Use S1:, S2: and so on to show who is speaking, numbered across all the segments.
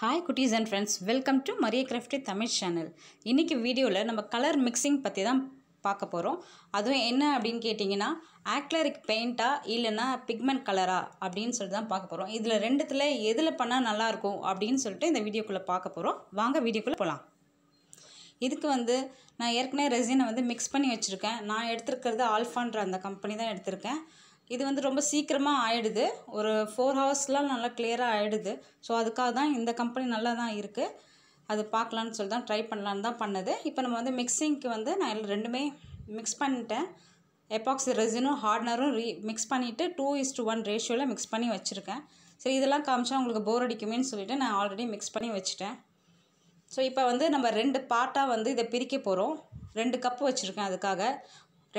S1: hi குட்டீஸ் and friends welcome to Mariya crafty Tamil channel இன்றைக்கி வீடியோவில் நம்ம கலர் மிக்சிங் பற்றி தான் பார்க்க போகிறோம் அதுவும் என்ன அப்படின்னு கேட்டிங்கன்னா ஆக்லரிக் பெயிண்ட்டா இல்லைன்னா பிக்மெண்ட் கலரா அப்படின்னு சொல்லிட்டு தான் பார்க்க போகிறோம் இதில் ரெண்டுத்தில் எதில் பண்ணால் நல்லாயிருக்கும் அப்படின்னு சொல்லிட்டு இந்த வீடியோக்குள்ளே பார்க்க போகிறோம் வாங்க வீடியோக்குள்ளே போகலாம் இதுக்கு வந்து நான் ஏற்கனவே ரெசினை வந்து மிக்ஸ் பண்ணி வச்சுருக்கேன் நான் எடுத்திருக்கிறது ஆல்ஃபான்ற அந்த கம்பெனி தான் எடுத்திருக்கேன் இது வந்து ரொம்ப சீக்கிரமாக ஆயிடுது ஒரு ஃபோர் ஹவர்ஸ்லாம் நல்லா கிளியராக ஆகிடுது ஸோ அதுக்காக தான் இந்த கம்பெனி நல்லா தான் இருக்குது அது பார்க்கலான்னு சொல்லி தான் ட்ரை பண்ணலான்னு தான் பண்ணது இப்போ நம்ம வந்து மிக்சிங்க்கு வந்து நான் ரெண்டுமே மிக்ஸ் பண்ணிட்டேன் எப்பாக்சி ரெசினும் ஹார்ட்னரும் ரீ மிக்ஸ் பண்ணிவிட்டு டூ இஸ் டு ஒன் ரேஷியோவில் மிக்ஸ் பண்ணி வச்சுருக்கேன் சரி இதெல்லாம் காமிச்சா உங்களுக்கு போர் அடிக்குமேனு சொல்லிவிட்டு நான் ஆல்ரெடி மிக்ஸ் பண்ணி வச்சுட்டேன் ஸோ இப்போ வந்து நம்ம ரெண்டு பார்ட்டாக வந்து இதை பிரிக்க போகிறோம் ரெண்டு கப்பு வச்சுருக்கேன் அதுக்காக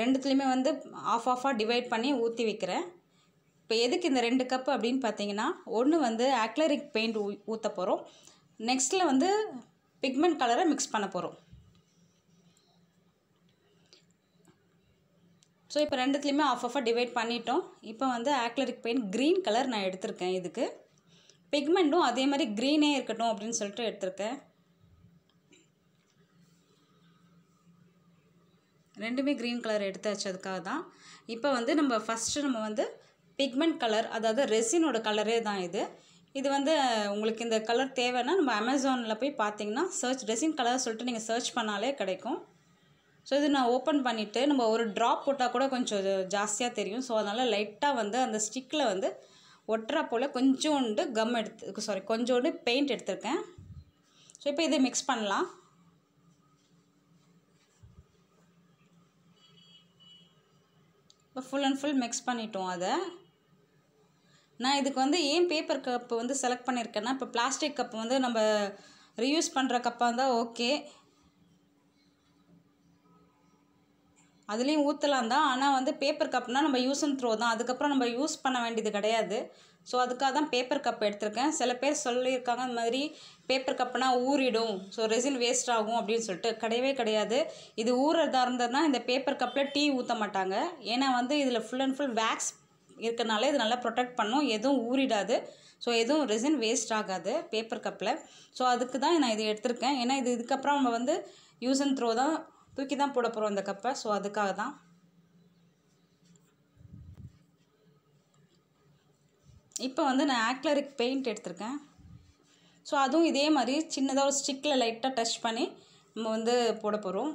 S1: ரெண்டுத்துலேயுமே வந்து ஆஃப் ஆஃபாக டிவைட் பண்ணி ஊற்றி வைக்கிறேன் இப்போ எதுக்கு இந்த ரெண்டு கப்பு அப்படின்னு பார்த்தீங்கன்னா ஒன்று வந்து ஆக்லரிக் பெயிண்ட் ஊ ஊற்ற போகிறோம் நெக்ஸ்ட்டில் வந்து பிக்மெண்ட் கலரை மிக்ஸ் பண்ண போகிறோம் ஸோ இப்போ ரெண்டுத்துலேயுமே ஆஃப் ஆஃபாக டிவைட் பண்ணிட்டோம் இப்போ வந்து ஆக்லரிக் பெயிண்ட் க்ரீன் கலர் நான் எடுத்திருக்கேன் இதுக்கு பிக்மெண்ட்டும் அதே மாதிரி க்ரீனே இருக்கட்டும் அப்படின்னு சொல்லிட்டு எடுத்திருக்கேன் ரெண்டுமே க்ரீன் கலர் எடுத்து வச்சதுக்காக தான் இப்போ வந்து நம்ம ஃபஸ்ட்டு நம்ம வந்து பிக்மெண்ட் கலர் அதாவது ரெசினோட கலரே தான் இது இது வந்து உங்களுக்கு இந்த கலர் தேவைன்னா நம்ம அமேசானில் போய் பார்த்தீங்கன்னா சர்ச் ரெசின் கலர் சொல்லிட்டு நீங்கள் சர்ச் பண்ணாலே கிடைக்கும் ஸோ இது நான் ஓப்பன் பண்ணிவிட்டு நம்ம ஒரு ட்ராப் போட்டால் கூட கொஞ்சம் ஜாஸ்தியாக தெரியும் ஸோ அதனால் லைட்டாக வந்து அந்த ஸ்டிக்கில் வந்து ஒட்டுறா போல் கொஞ்சோண்டு கம் எடுத்து சாரி கொஞ்சோண்டு பெயிண்ட் எடுத்திருக்கேன் ஸோ இப்போ இதை மிக்ஸ் பண்ணலாம் இப்போ ஃபுல் அண்ட் ஃபுல் மிக்ஸ் பண்ணிட்டோம் அதை நான் இதுக்கு வந்து ஏன் பேப்பர் கப்பு வந்து செலக்ட் பண்ணியிருக்கேன்னா இப்போ பிளாஸ்டிக் கப்பு வந்து நம்ம ரீயூஸ் பண்ணுற கப்பாக இருந்தால் ஓகே அதுலேயும் ஊற்றலாம் தான் ஆனால் வந்து பேப்பர் கப்னால் நம்ம யூஸ் அண்ட் த்ரோ தான் அதுக்கப்புறம் நம்ம யூஸ் பண்ண வேண்டியது கிடையாது ஸோ அதுக்காக தான் பேப்பர் கப் எடுத்திருக்கேன் சில பேர் சொல்லியிருக்காங்க அந்த மாதிரி பேப்பர் கப்புனால் ஊறிடும் ஸோ ரெசின் வேஸ்ட் ஆகும் அப்படின்னு சொல்லிட்டு கிடையவே கிடையாது இது ஊறதாக இருந்ததுனா இந்த பேப்பர் கப்பில் டீ ஊற்ற மாட்டாங்க ஏன்னா வந்து இதில் ஃபுல் அண்ட் ஃபுல் வேக்ஸ் இருக்கனால இது நல்லா ப்ரொடெக்ட் பண்ணும் எதுவும் ஊறிடாது ஸோ எதுவும் ரெசின் வேஸ்ட் ஆகாது பேப்பர் கப்பில் ஸோ அதுக்கு தான் நான் இது எடுத்திருக்கேன் ஏன்னா இது இதுக்கப்புறம் நம்ம வந்து யூஸ் அண்ட் த்ரோ தான் தூக்கி தான் போட போகிறோம் அந்த கப்பை ஸோ அதுக்காக தான் இப்போ வந்து நான் ஆக்லரிக் பெயிண்ட் எடுத்திருக்கேன் ஸோ அதுவும் இதே மாதிரி சின்னதாக ஒரு ஸ்டிக்கில் லைட்டாக டச் பண்ணி நம்ம வந்து போட போகிறோம்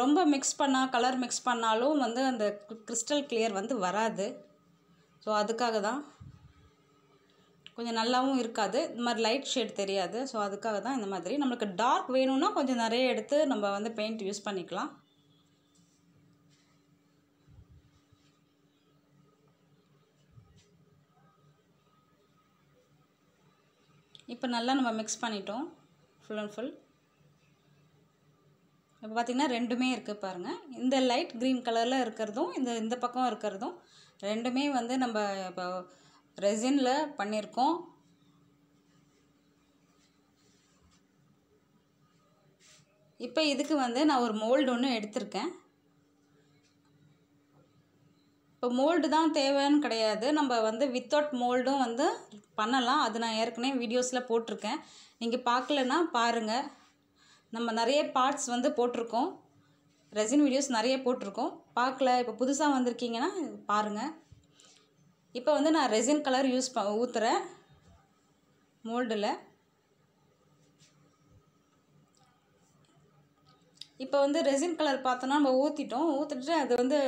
S1: ரொம்ப மிக்ஸ் பண்ணால் கலர் மிக்ஸ் பண்ணாலும் வந்து அந்த கிறிஸ்டல் கிளியர் வந்து வராது ஸோ அதுக்காக தான் கொஞ்சம் நல்லாவும் இருக்காது இந்த மாதிரி லைட் ஷேட் தெரியாது ஸோ அதுக்காக தான் இந்த மாதிரி நம்மளுக்கு டார்க் வேணும்னா கொஞ்சம் நிறைய எடுத்து நம்ம வந்து பெயிண்ட் யூஸ் பண்ணிக்கலாம் இப்போ நல்லா நம்ம மிக்ஸ் பண்ணிட்டோம் ஃபுல் அண்ட் ஃபுல் இப்போ பார்த்திங்கன்னா ரெண்டுமே இருக்குது பாருங்கள் இந்த லைட் க்ரீன் கலரில் இருக்கிறதும் இந்த இந்த பக்கம் இருக்கிறதும் ரெண்டுமே வந்து நம்ம இப்போ ரெசினில் பண்ணியிருக்கோம் இப்போ இதுக்கு வந்து நான் ஒரு மோல்டு ஒன்று எடுத்திருக்கேன் இப்போ மோல்டு தான் தேவைன்னு கிடையாது நம்ம வந்து வித்தவுட் மோல்டும் வந்து பண்ணலாம் அது நான் ஏற்கனவே வீடியோஸில் போட்டிருக்கேன் நீங்கள் பார்க்கலன்னா பாருங்கள் நம்ம நிறைய பார்ட்ஸ் வந்து போட்டிருக்கோம் ரெசின் வீடியோஸ் நிறைய போட்டிருக்கோம் பார்க்கல இப்போ புதுசாக வந்திருக்கீங்கன்னா பாருங்கள் இப்போ வந்து நான் ரெசின் கலர் யூஸ் ப ஊற்றுறேன் மோல்டில் இப்போ வந்து ரெசின் கலர் பார்த்தோன்னா நம்ம ஊற்றிட்டோம் ஊற்றிட்டு அது வந்து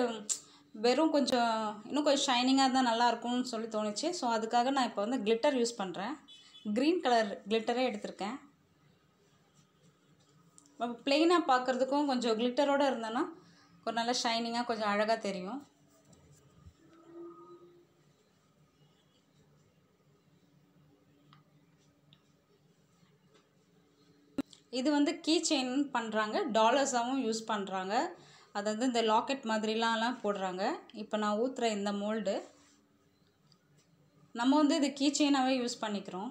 S1: வெறும் கொஞ்சம் இன்னும் கொஞ்சம் ஷைனிங்காக தான் நல்லாயிருக்கும்னு சொல்லி தோணுச்சு ஸோ அதுக்காக நான் இப்போ வந்து கிளிட்டர் யூஸ் பண்ணுறேன் க்ரீன் கலர் கிளிட்டரே எடுத்திருக்கேன் ப்ளெயினாக பார்க்குறதுக்கும் கொஞ்சம் கிளிட்டரோடு இருந்தேன்னா கொஞ்சம் நல்லா ஷைனிங்காக கொஞ்சம் அழகாக தெரியும் இது வந்து கீ செயின் பண்ணுறாங்க டாலர்ஸாகவும் யூஸ் பண்ணுறாங்க அதாவது இந்த லாக்கெட் மாதிரிலாம்லாம் போடுறாங்க இப்போ நான் ஊற்றுற இந்த மோல்டு நம்ம வந்து இது கீச்செயினாகவே யூஸ் பண்ணிக்கிறோம்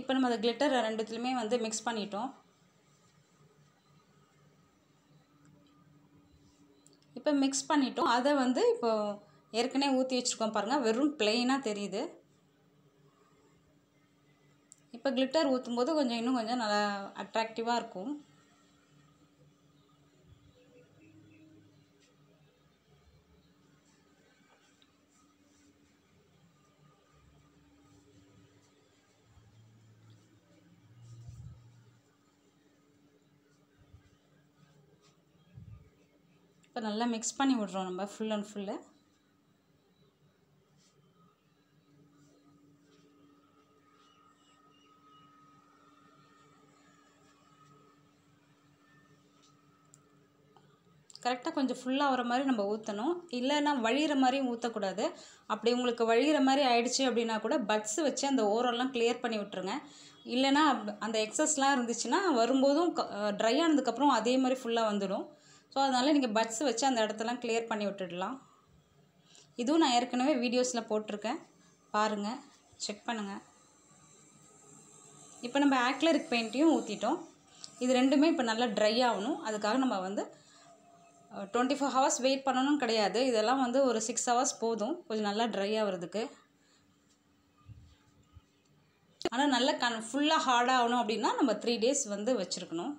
S1: இப்போ நம்ம அந்த கிளிட்டர் ரெண்டுத்துலையுமே வந்து மிக்ஸ் பண்ணிட்டோம் இப்போ மிக்ஸ் பண்ணிட்டோம் அதை வந்து இப்போது ஏற்கனவே ஊற்றி வச்சுருக்கோம் பாருங்கள் வெறும் பிளெயினாக தெரியுது இப்போ கிளிட்டர் ஊற்றும் போது கொஞ்சம் இன்னும் கொஞ்சம் நல்லா அட்ராக்டிவாக இருக்கும் இப்போ நல்லா மிக்ஸ் பண்ணி விட்றோம் நம்ம ஃபுல் அண்ட் ஃபுல்லு கரெக்டாக கொஞ்சம் ஃபுல்லாக வர மாதிரி நம்ம ஊற்றணும் இல்லைன்னா வழிகிற மாதிரியும் ஊற்றக்கூடாது அப்படி உங்களுக்கு வழிகிற மாதிரி ஆயிடுச்சு அப்படின்னா கூட பட்ஸ் வச்சு அந்த ஓரெல்லாம் கிளியர் பண்ணி விட்டுருங்க இல்லைனா அந்த எக்ஸஸ்லாம் இருந்துச்சுன்னா வரும்போதும் ட்ரை ஆனதுக்கப்புறம் அதே மாதிரி ஃபுல்லாக வந்துடும் ஸோ அதனால் நீங்கள் பட்ஸ் வச்சு அந்த இடத்தெல்லாம் கிளியர் பண்ணி விட்டுடலாம் இதுவும் நான் ஏற்கனவே வீடியோஸில் போட்டிருக்கேன் பாருங்கள் செக் பண்ணுங்கள் இப்போ நம்ம ஆக்லரிக் பெயிண்ட்டையும் ஊற்றிட்டோம் இது ரெண்டுமே இப்போ நல்லா ட்ரை ஆகணும் அதுக்காக நம்ம வந்து டுவெண்ட்டி ஃபோர் ஹவர்ஸ் வெயிட் பண்ணணும்னு கிடையாது இதெல்லாம் வந்து ஒரு சிக்ஸ் ஹவர்ஸ் போதும் கொஞ்சம் நல்லா ட்ரை ஆகிறதுக்கு ஆனால் நல்லா கன் ஃபுல்லாக ஹார்டாகணும் அப்படின்னா நம்ம த்ரீ டேஸ் வந்து வச்சுருக்கணும்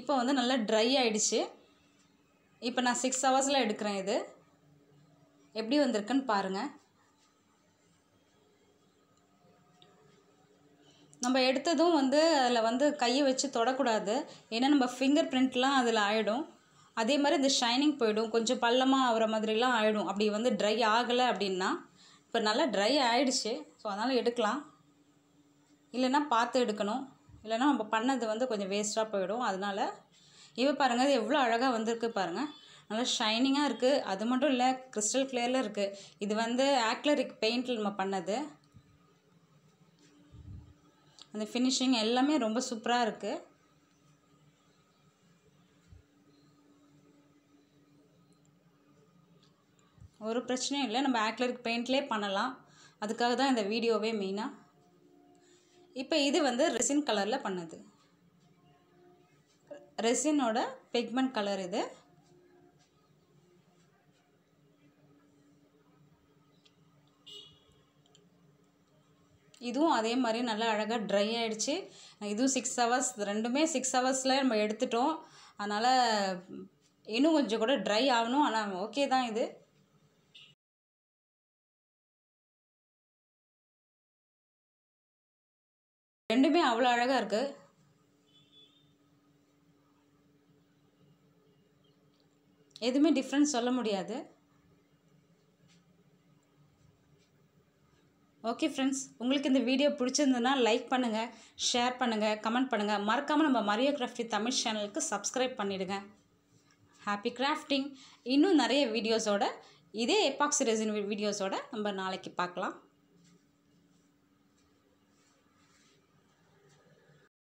S1: இப்போ வந்து நல்லா ட்ரை ஆகிடுச்சு இப்போ நான் சிக்ஸ் ஹவர்ஸில் எடுக்கிறேன் இது எப்படி வந்திருக்குன்னு பாருங்கள் நம்ம எடுத்ததும் வந்து அதில் வந்து கையை வச்சு தொடக்கூடாது ஏன்னா நம்ம ஃபிங்கர் பிரிண்ட்லாம் அதில் ஆகிடும் அதே மாதிரி இந்த ஷைனிங் போயிடும் கொஞ்சம் பள்ளமாக ஆகிற மாதிரிலாம் ஆகிடும் அப்படி வந்து ட்ரை ஆகலை அப்படின்னா இப்போ நல்லா ட்ரை ஆகிடுச்சு ஸோ அதனால் எடுக்கலாம் இல்லைன்னா பார்த்து எடுக்கணும் இல்லைன்னா நம்ம பண்ணது வந்து கொஞ்சம் வேஸ்ட்டாக போயிடும் அதனால் இவ பாருங்கள் இது எவ்வளோ அழகாக வந்திருக்கு பாருங்கள் நல்லா ஷைனிங்காக இருக்குது அது மட்டும் இல்லை கிறிஸ்டல் கிளியரில் இருக்குது இது வந்து ஆக்லரிக் பெயிண்டில் நம்ம பண்ணது அந்த ஃபினிஷிங் எல்லாமே ரொம்ப சூப்பராக இருக்குது ஒரு பிரச்சனையும் இல்லை நம்ம ஆக்லருக்கு பெயிண்ட்லே பண்ணலாம் அதுக்காக தான் இந்த வீடியோவே மெயினாக இப்போ இது வந்து ரெசின் கலரில் பண்ணுது ரெசினோட பிக்மெண்ட் கலர் இது இதுவும் அதே மாதிரி நல்லா அழகாக ட்ரை ஆகிடுச்சு இதுவும் சிக்ஸ் ஹவர்ஸ் ரெண்டுமே சிக்ஸ் ஹவர்ஸில் நம்ம எடுத்துட்டோம் அதனால் இன்னும் கொஞ்சம் கூட ட்ரை ஆகணும் ஆனால் ஓகே தான் இது ரெண்டுமே அவ்வளோ அழகாக இருக்குது எதுவுமே டிஃப்ரென்ஸ் சொல்ல முடியாது ஓகே ஃப்ரெண்ட்ஸ் உங்களுக்கு இந்த வீடியோ பிடிச்சிருந்ததுன்னா லைக் பண்ணுங்கள் ஷேர் பண்ணுங்கள் கமெண்ட் பண்ணுங்கள் மறக்காமல் நம்ம மரியோ கிராஃப்டி தமிழ் சேனலுக்கு சப்ஸ்கிரைப் பண்ணிவிடுங்க ஹாப்பி கிராஃப்டிங் இன்னும் நிறைய வீடியோஸோட இதே எப்பாக்சி ரெசின் வீடியோஸோடு நம்ம நாளைக்கு பார்க்கலாம்